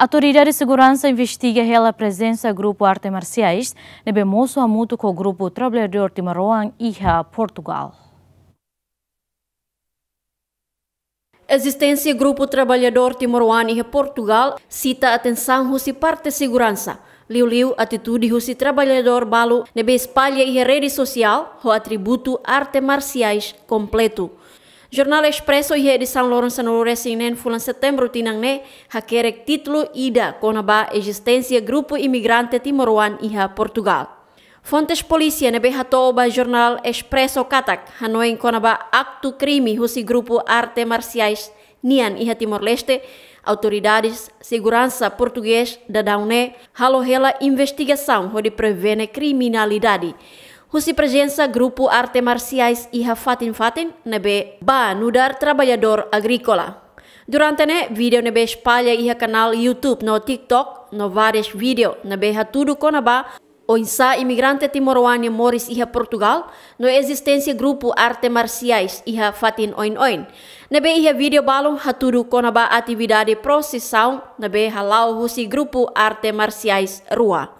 A Autoridade de Segurança investiga a presença do grupo Arte Marciais no Bemoço Amuto com o grupo Trabalhador de Maroan e Portugal. Existência do Grupo Trabalhador Timor-Leste e Portugal cita a atenção Rússia parte segurança. Liu-liu atitude Rússia trabalhador balo no espalha e rede social o atributo arte marciais completo. Jurnal Expresso e di Lourenço Lorenzo Norore sinen fulan setembro tinang né, hakerek titlo ida konaba existência grupo imigrante timoruan iha Portugal. Fontes polícia nebe hatoba jornal Expresso katak hanoin konaba acto crime husi grupo arte marciais nian iha Timor-Leste autoridades segurança português da daune halo investigação hodi prevene criminalidade. Husi presenza grupu arte marciais Iha fatin fatin nebe ba nudar trabajador agrícola. Durante ne vídeo nebe espalha Iha kanal YouTube no TikTok no vários video nebe hatudo conaba Oinsa imigrante timoroano Morris iha Portugal no existência grupo arte marciais iha fatin oin oin. Nabe iha video balong haturu konaba atividade processão nabe halau husi grupo arte marciais rua.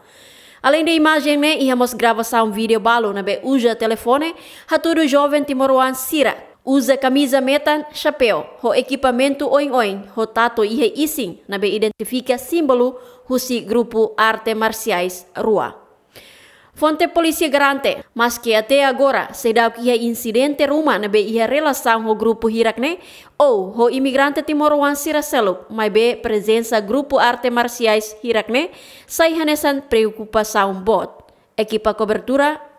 Além da imagem, me íamos gravar um vídeo balo na be usa telefone, todo jovem timoruan sira. Usa camisa metan, chapéu, o equipamento oin-oin, o tato ihe ising, na be identifica símbolo husi grupo arte marciais rua. Fonte Polisi garante, maski ate agora se dá insidente rumah nebe na rela relação ao Hirakne ou ho imigrante timoruense Raselo, mas be presença grupu arte marciais Hirakne sai hanesan preocupação bot. Equipa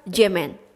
Jemen.